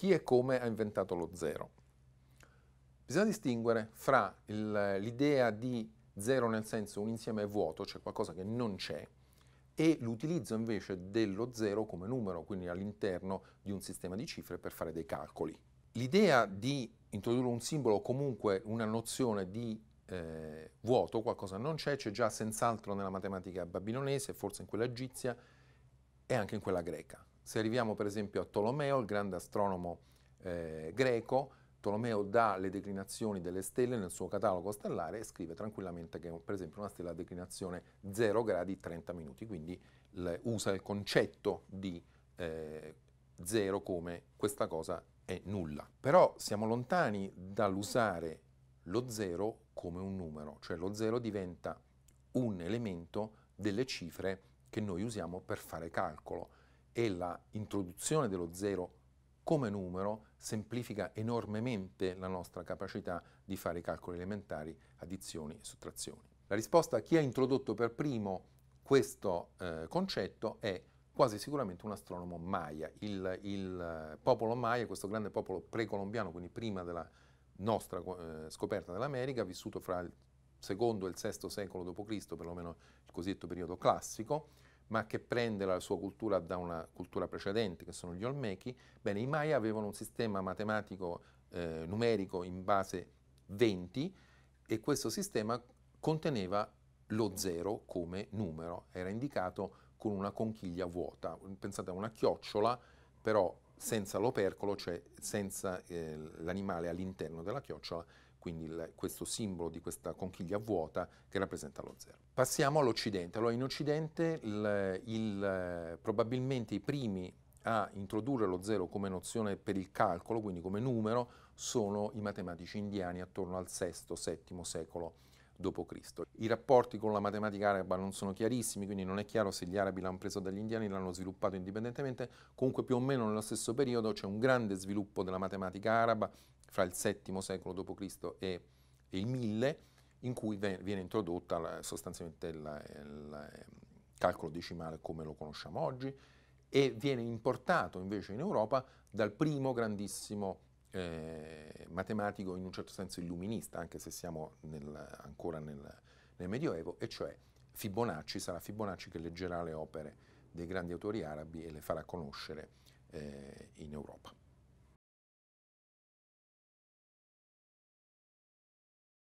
chi e come ha inventato lo zero. Bisogna distinguere fra il, l'idea di zero nel senso un insieme vuoto, cioè qualcosa che non c'è, e l'utilizzo invece dello zero come numero, quindi all'interno di un sistema di cifre per fare dei calcoli. L'idea di introdurre un simbolo o comunque una nozione di eh, vuoto, qualcosa non c'è, c'è già senz'altro nella matematica babilonese, forse in quella egizia e anche in quella greca. Se arriviamo per esempio a Tolomeo, il grande astronomo eh, greco, Tolomeo dà le declinazioni delle stelle nel suo catalogo stellare e scrive tranquillamente che per esempio una stella ha declinazione 0 gradi 30 minuti, quindi le, usa il concetto di 0 eh, come questa cosa è nulla. Però siamo lontani dall'usare lo 0 come un numero, cioè lo 0 diventa un elemento delle cifre che noi usiamo per fare calcolo e la introduzione dello zero come numero semplifica enormemente la nostra capacità di fare calcoli elementari, addizioni e sottrazioni. La risposta a chi ha introdotto per primo questo eh, concetto è quasi sicuramente un astronomo maya. Il, il eh, popolo maya, questo grande popolo precolombiano, quindi prima della nostra eh, scoperta dell'America, vissuto fra il secondo e il VI secolo d.C., perlomeno il cosiddetto periodo classico, ma che prende la sua cultura da una cultura precedente, che sono gli Olmechi, bene, i Maya avevano un sistema matematico eh, numerico in base 20 e questo sistema conteneva lo zero come numero, era indicato con una conchiglia vuota, pensate a una chiocciola, però senza l'opercolo, cioè senza eh, l'animale all'interno della chiocciola, quindi il, questo simbolo di questa conchiglia vuota che rappresenta lo zero. Passiamo all'Occidente. Allora, in Occidente il, il, probabilmente i primi a introdurre lo zero come nozione per il calcolo, quindi come numero, sono i matematici indiani attorno al VI-VII secolo d.C. I rapporti con la matematica araba non sono chiarissimi, quindi non è chiaro se gli arabi l'hanno preso dagli indiani e l'hanno sviluppato indipendentemente, comunque più o meno nello stesso periodo c'è un grande sviluppo della matematica araba fra il VII secolo d.C. e il 1000, in cui viene introdotta la, sostanzialmente il calcolo decimale come lo conosciamo oggi e viene importato invece in Europa dal primo grandissimo eh, matematico in un certo senso illuminista, anche se siamo nel, ancora nel, nel Medioevo, e cioè Fibonacci, sarà Fibonacci che leggerà le opere dei grandi autori arabi e le farà conoscere eh, in Europa.